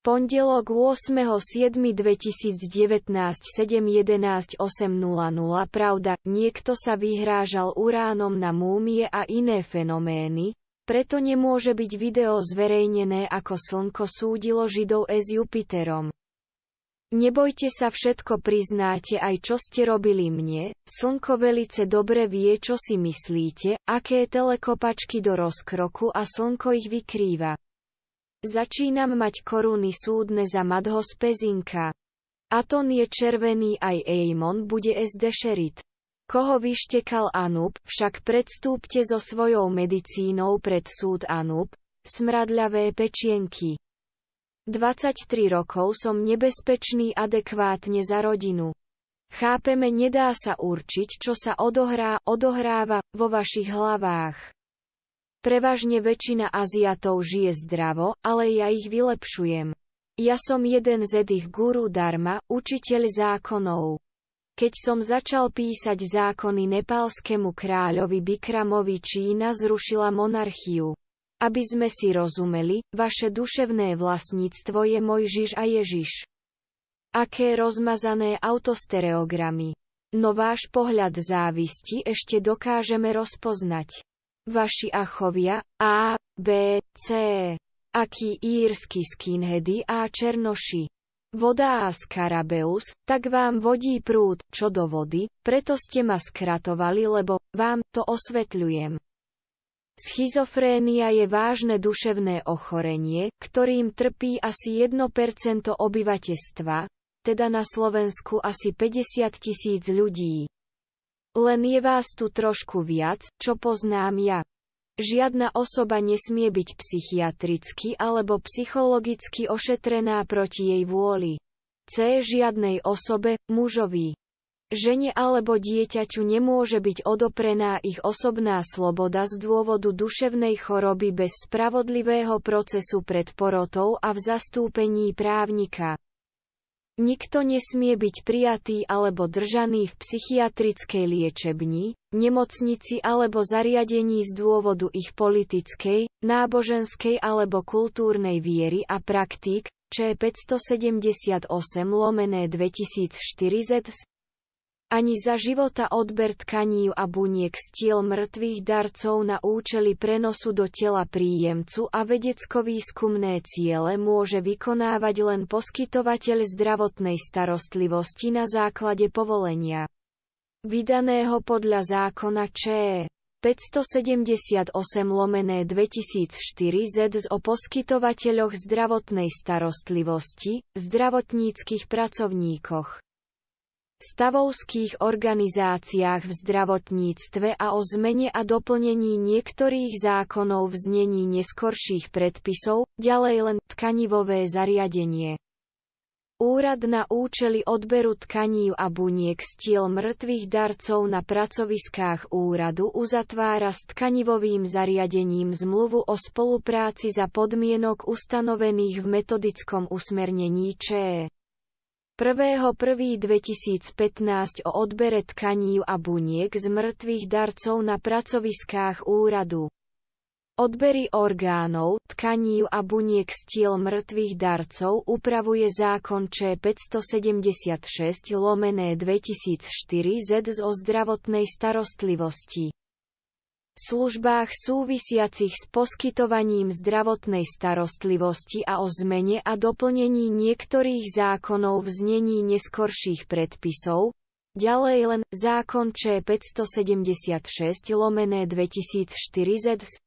Pondelok 8.7.2019 7.11.8.00 Pravda, niekto sa vyhrážal uránom na múmie a iné fenomény, preto nemôže byť video zverejnené ako Slnko súdilo Židov e s Jupiterom. Nebojte sa všetko priznáte aj čo ste robili mne, Slnko velice dobre vie čo si myslíte, aké telekopačky do rozkroku a Slnko ich vykrýva. Začínam mať koruny súdne za Madho z Pezinka. Aton je červený aj Eimon bude SD Koho vyštekal Anub, však predstúpte so svojou medicínou pred súd Anub, smradľavé pečienky. 23 rokov som nebezpečný adekvátne za rodinu. Chápeme, nedá sa určiť, čo sa odohrá, odohráva, vo vašich hlavách. Prevažne väčšina Aziatov žije zdravo, ale ja ich vylepšujem. Ja som jeden z tých guru Darma, učiteľ zákonov. Keď som začal písať zákony nepálskému kráľovi Bikramovi Čína zrušila monarchiu. Aby sme si rozumeli, vaše duševné vlastníctvo je Mojžiš a Ježiš. Aké rozmazané autostereogramy. No váš pohľad závisti ešte dokážeme rozpoznať vaši achovia, A, B, C. Akí írsky skinheady a černoši. Voda a skarabeus, tak vám vodí prúd, čo do vody, preto ste ma skratovali, lebo, vám to osvetľujem. Schizofrénia je vážne duševné ochorenie, ktorým trpí asi 1% obyvateľstva, teda na Slovensku asi 50 tisíc ľudí. Len je vás tu trošku viac, čo poznám ja. Žiadna osoba nesmie byť psychiatricky alebo psychologicky ošetrená proti jej vôli. C. Žiadnej osobe, mužovi. Žene alebo dieťaťu nemôže byť odoprená ich osobná sloboda z dôvodu duševnej choroby bez spravodlivého procesu pred porotou a v zastúpení právnika. Nikto nesmie byť prijatý alebo držaný v psychiatrickej liečebni, nemocnici alebo zariadení z dôvodu ich politickej, náboženskej alebo kultúrnej viery a praktík, č. 578 lomené 2004 ZS, ani za života odber tkaní a buniek z tiel mŕtvych darcov na účely prenosu do tela príjemcu a vedecko-výskumné ciele môže vykonávať len poskytovateľ zdravotnej starostlivosti na základe povolenia. Vydaného podľa zákona Č. 578 lomené 2004 Z z o poskytovateľoch zdravotnej starostlivosti, zdravotníckých pracovníkoch stavovských organizáciách v zdravotníctve a o zmene a doplnení niektorých zákonov v znení neskorších predpisov, ďalej len tkanivové zariadenie. Úrad na účely odberu tkaní a buniek stiel mŕtvych darcov na pracoviskách úradu uzatvára s tkanivovým zariadením zmluvu o spolupráci za podmienok ustanovených v metodickom usmernení ČE. 1.1.2015 o odbere tkaní a buniek z mŕtvych darcov na pracoviskách úradu. Odbery orgánov, tkaní a buniek z tiel mŕtvych darcov upravuje zákon Č 576 lomené 2004 Z o zdravotnej starostlivosti službách súvisiacich s poskytovaním zdravotnej starostlivosti a o zmene a doplnení niektorých zákonov v znení neskorších predpisov, Ďalej len zákon Č 576 lomené 2004 ZS.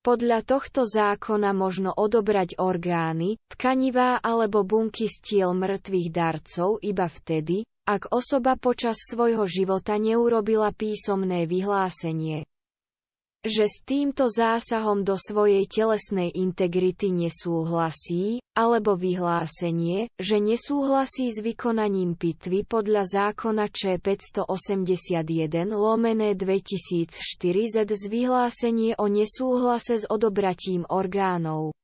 Podľa tohto zákona možno odobrať orgány, tkanivá alebo bunky z tiel mŕtvych darcov iba vtedy, ak osoba počas svojho života neurobila písomné vyhlásenie že s týmto zásahom do svojej telesnej integrity nesúhlasí, alebo vyhlásenie, že nesúhlasí s vykonaním pitvy podľa zákona Č 581 lomené 2004 z vyhlásenie o nesúhlase s odobratím orgánov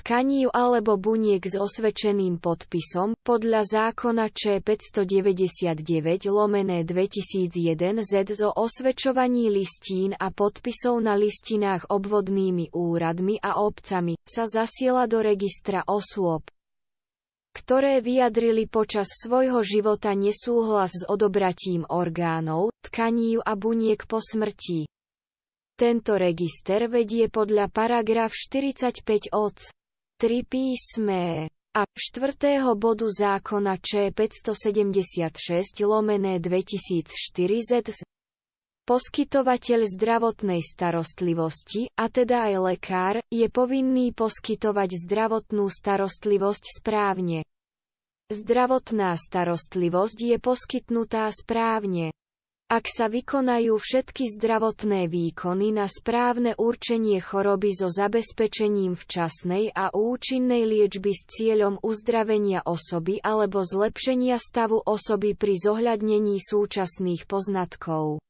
tkaní alebo buniek s osvedčeným podpisom, podľa zákona Č 599 lomené 2001 Z o osvedčovaní listín a podpisov na listinách obvodnými úradmi a obcami, sa zasiela do registra osôb ktoré vyjadrili počas svojho života nesúhlas s odobratím orgánov, tkaní a buniek po smrti. Tento register vedie podľa paragraf 45 oc. 3 písme a 4. bodu zákona Č 576 lomené 2004 Z Poskytovateľ zdravotnej starostlivosti, a teda aj lekár, je povinný poskytovať zdravotnú starostlivosť správne. Zdravotná starostlivosť je poskytnutá správne. Ak sa vykonajú všetky zdravotné výkony na správne určenie choroby so zabezpečením včasnej a účinnej liečby s cieľom uzdravenia osoby alebo zlepšenia stavu osoby pri zohľadnení súčasných poznatkov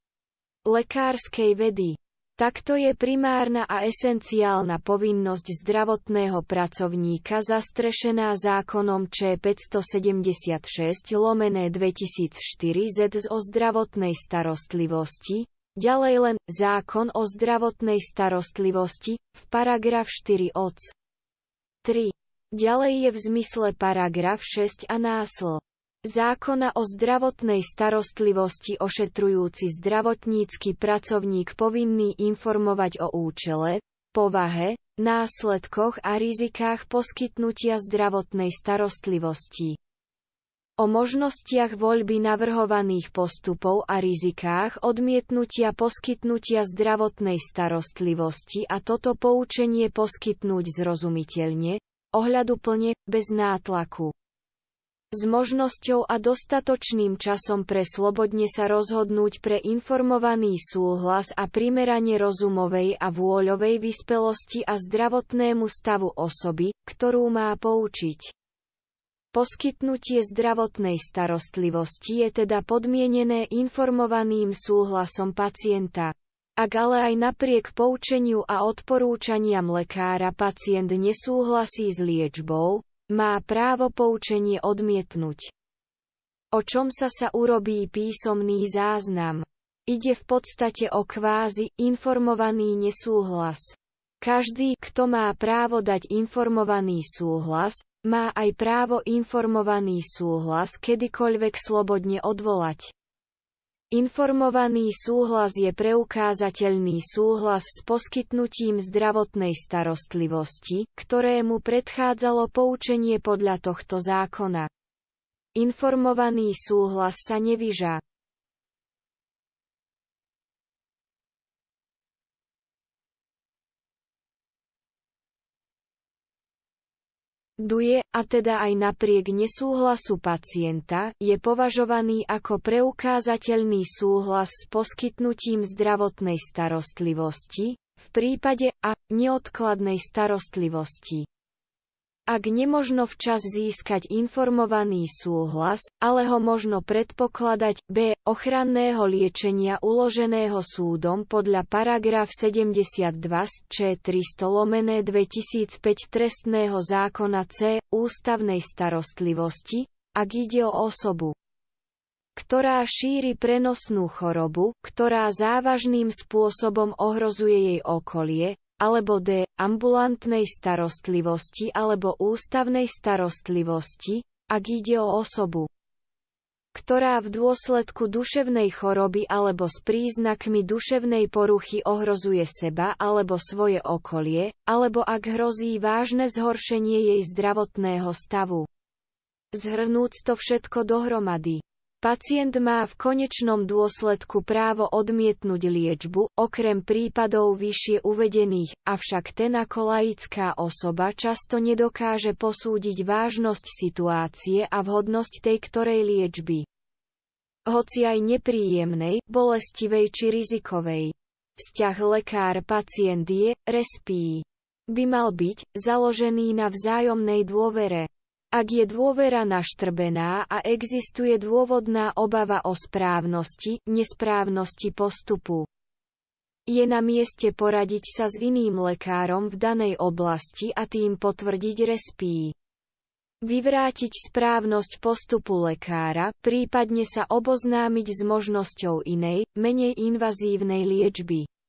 lekárskej vedy Takto je primárna a esenciálna povinnosť zdravotného pracovníka zastrešená zákonom Č 576 lomené 2004 Z o zdravotnej starostlivosti, ďalej len zákon o zdravotnej starostlivosti v paragraf 4 oc. 3. Ďalej je v zmysle paragraf 6 a násl zákona o zdravotnej starostlivosti ošetrujúci zdravotnícky pracovník povinný informovať o účele, povahe, následkoch a rizikách poskytnutia zdravotnej starostlivosti o možnostiach voľby navrhovaných postupov a rizikách odmietnutia poskytnutia zdravotnej starostlivosti a toto poučenie poskytnúť zrozumiteľne, ohľaduplne, bez nátlaku s možnosťou a dostatočným časom pre slobodne sa rozhodnúť pre informovaný súhlas a primeranie rozumovej a vôľovej vyspelosti a zdravotnému stavu osoby, ktorú má poučiť. Poskytnutie zdravotnej starostlivosti je teda podmienené informovaným súhlasom pacienta. Ak ale aj napriek poučeniu a odporúčaniam lekára pacient nesúhlasí s liečbou, má právo poučenie odmietnúť. O čom sa sa urobí písomný záznam? Ide v podstate o kvázi informovaný nesúhlas. Každý, kto má právo dať informovaný súhlas, má aj právo informovaný súhlas kedykoľvek slobodne odvolať. Informovaný súhlas je preukázateľný súhlas s poskytnutím zdravotnej starostlivosti, ktorému predchádzalo poučenie podľa tohto zákona. Informovaný súhlas sa nevyžá. duje, a teda aj napriek nesúhlasu pacienta, je považovaný ako preukázateľný súhlas s poskytnutím zdravotnej starostlivosti, v prípade a neodkladnej starostlivosti ak nemožno včas získať informovaný súhlas, ale ho možno predpokladať, b. ochranného liečenia uloženého súdom podľa paragraf 72 z Č300 lomené 2005 trestného zákona C. ústavnej starostlivosti, ak ide o osobu, ktorá šíri prenosnú chorobu, ktorá závažným spôsobom ohrozuje jej okolie, alebo d. ambulantnej starostlivosti alebo ústavnej starostlivosti, ak ide o osobu, ktorá v dôsledku duševnej choroby alebo s príznakmi duševnej poruchy ohrozuje seba alebo svoje okolie, alebo ak hrozí vážne zhoršenie jej zdravotného stavu. Zhrnúť to všetko dohromady. Pacient má v konečnom dôsledku právo odmietnúť liečbu, okrem prípadov vyššie uvedených, avšak ten ako laická osoba často nedokáže posúdiť vážnosť situácie a vhodnosť tej ktorej liečby. Hoci aj nepríjemnej, bolestivej či rizikovej. Vzťah lekár-pacient je, respí. By mal byť, založený na vzájomnej dôvere. Ak je dôvera naštrbená a existuje dôvodná obava o správnosti, nesprávnosti postupu, je na mieste poradiť sa s iným lekárom v danej oblasti a tým potvrdiť respí. Vyvrátiť správnosť postupu lekára, prípadne sa oboznámiť s možnosťou inej, menej invazívnej liečby.